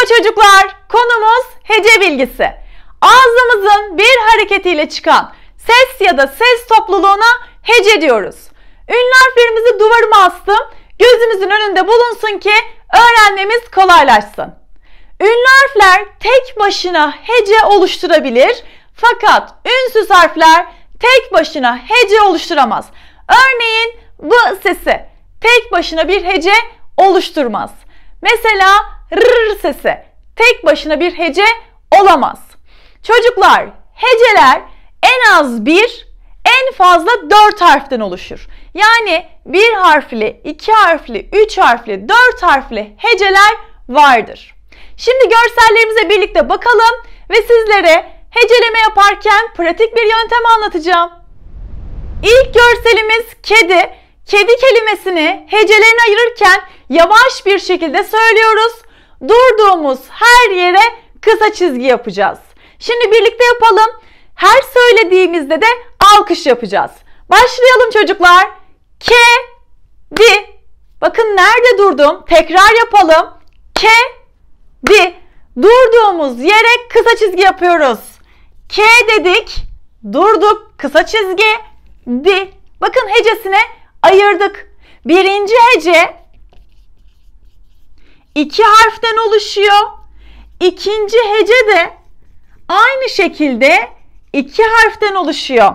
Merhaba çocuklar. Konumuz hece bilgisi. Ağzımızın bir hareketiyle çıkan ses ya da ses topluluğuna hece diyoruz. Ünlü harflerimizi duvarıma astım. Gözümüzün önünde bulunsun ki öğrenmemiz kolaylaşsın. Ünlü harfler tek başına hece oluşturabilir. Fakat ünsüz harfler tek başına hece oluşturamaz. Örneğin v sesi tek başına bir hece oluşturmaz. Mesela rrr sesi tek başına bir hece olamaz. Çocuklar heceler en az bir en fazla dört harften oluşur. Yani bir harfli, iki harfli, üç harfli, dört harfli heceler vardır. Şimdi görsellerimize birlikte bakalım ve sizlere heceleme yaparken pratik bir yöntem anlatacağım. İlk görselimiz kedi. Kedi kelimesini hecelerini ayırırken yavaş bir şekilde söylüyoruz durduğumuz her yere kısa çizgi yapacağız. Şimdi birlikte yapalım. Her söylediğimizde de alkış yapacağız. Başlayalım çocuklar. Kedi. Bakın nerede durdum? Tekrar yapalım. Kedi. Durduğumuz yere kısa çizgi yapıyoruz. K dedik. Durduk. Kısa çizgi. Di. Bakın hecesine ayırdık. Birinci hece iki harften oluşuyor. İkinci hece de aynı şekilde iki harften oluşuyor.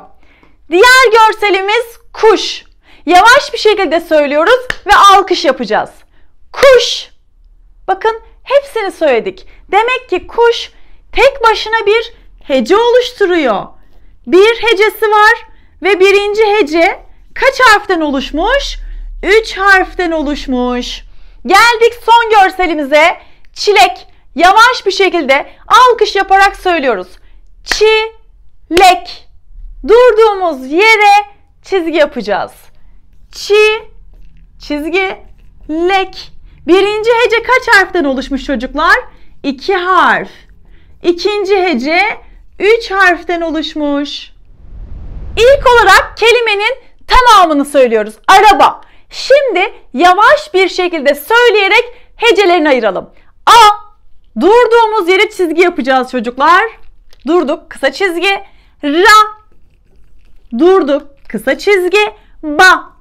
Diğer görselimiz kuş. Yavaş bir şekilde söylüyoruz ve alkış yapacağız. Kuş. Bakın hepsini söyledik. Demek ki kuş tek başına bir hece oluşturuyor. Bir hecesi var ve birinci hece kaç harften oluşmuş? Üç harften oluşmuş. Geldik son görselimize. Çilek. Yavaş bir şekilde alkış yaparak söylüyoruz. Çilek. Durduğumuz yere çizgi yapacağız. Çi çizgi lek. Birinci hece kaç harften oluşmuş çocuklar? İki harf. İkinci hece üç harften oluşmuş. İlk olarak kelimenin tamamını söylüyoruz. Araba. Şimdi yavaş bir şekilde söyleyerek hecelerini ayıralım. A. Durduğumuz yere çizgi yapacağız çocuklar. Durduk kısa çizgi. Ra. Durduk kısa çizgi. Ba.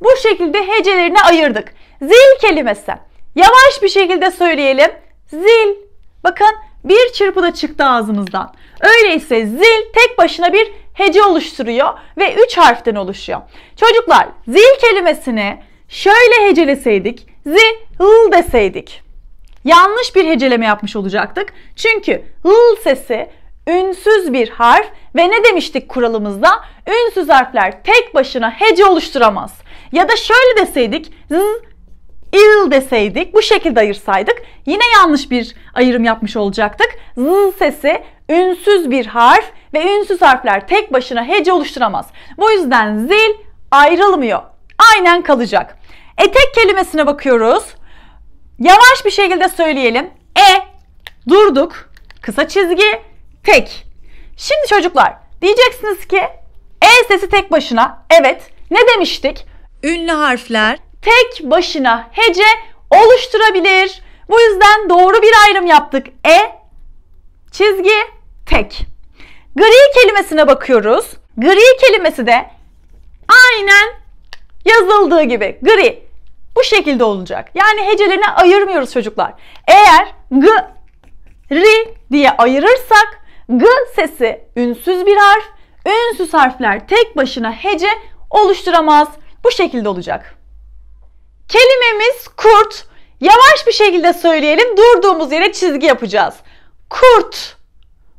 Bu şekilde hecelerini ayırdık. Zil kelimesi. Yavaş bir şekilde söyleyelim. Zil. Bakın bir çırpıda çıktı ağzımızdan. Öyleyse zil tek başına bir hece oluşturuyor ve 3 harften oluşuyor. Çocuklar zil kelimesini şöyle heceleseydik zil deseydik. Yanlış bir heceleme yapmış olacaktık. Çünkü l sesi ünsüz bir harf ve ne demiştik kuralımızda? Ünsüz harfler tek başına hece oluşturamaz. Ya da şöyle deseydik z ill deseydik, bu şekilde ayırsaydık yine yanlış bir ayırım yapmış olacaktık. Z sesi ünsüz bir harf ve ünsüz harfler tek başına hece oluşturamaz. Bu yüzden zil ayrılmıyor. Aynen kalacak. Etek kelimesine bakıyoruz. Yavaş bir şekilde söyleyelim. E durduk. Kısa çizgi tek. Şimdi çocuklar diyeceksiniz ki e sesi tek başına. Evet. Ne demiştik? Ünlü harfler tek başına hece oluşturabilir. Bu yüzden doğru bir ayrım yaptık. E çizgi tek. Gri kelimesine bakıyoruz. Gri kelimesi de aynen yazıldığı gibi gri bu şekilde olacak. Yani hecelerini ayırmıyoruz çocuklar. Eğer g ri diye ayırırsak g sesi ünsüz bir harf, ünsüz harfler tek başına hece oluşturamaz. Bu şekilde olacak. Kelimemiz kurt. Yavaş bir şekilde söyleyelim. Durduğumuz yere çizgi yapacağız. Kurt.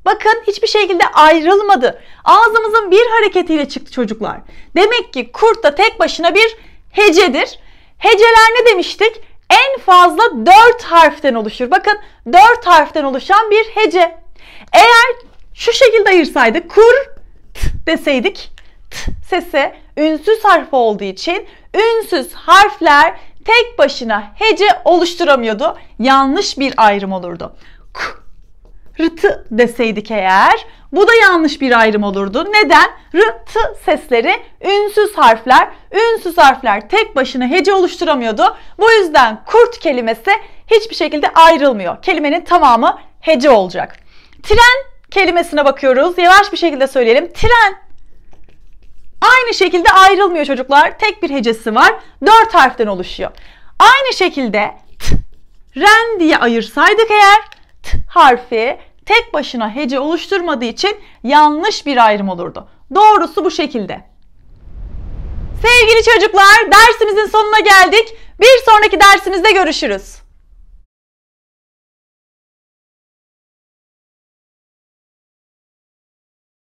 Bakın hiçbir şekilde ayrılmadı. Ağzımızın bir hareketiyle çıktı çocuklar. Demek ki kurt da tek başına bir hecedir. Heceler ne demiştik? En fazla 4 harften oluşur. Bakın 4 harften oluşan bir hece. Eğer şu şekilde ayırsaydık kur t deseydik t sesi ünsüz harf olduğu için ünsüz harfler tek başına hece oluşturamıyordu. Yanlış bir ayrım olurdu. K, rıtı deseydik eğer bu da yanlış bir ayrım olurdu. Neden? Rıtı sesleri ünsüz harfler. Ünsüz harfler tek başına hece oluşturamıyordu. Bu yüzden kurt kelimesi hiçbir şekilde ayrılmıyor. Kelimenin tamamı hece olacak. Tren kelimesine bakıyoruz. Yavaş bir şekilde söyleyelim. Tren Aynı şekilde ayrılmıyor çocuklar. Tek bir hecesi var. Dört harften oluşuyor. Aynı şekilde t, ren diye ayırsaydık eğer t harfi tek başına hece oluşturmadığı için yanlış bir ayrım olurdu. Doğrusu bu şekilde. Sevgili çocuklar dersimizin sonuna geldik. Bir sonraki dersimizde görüşürüz.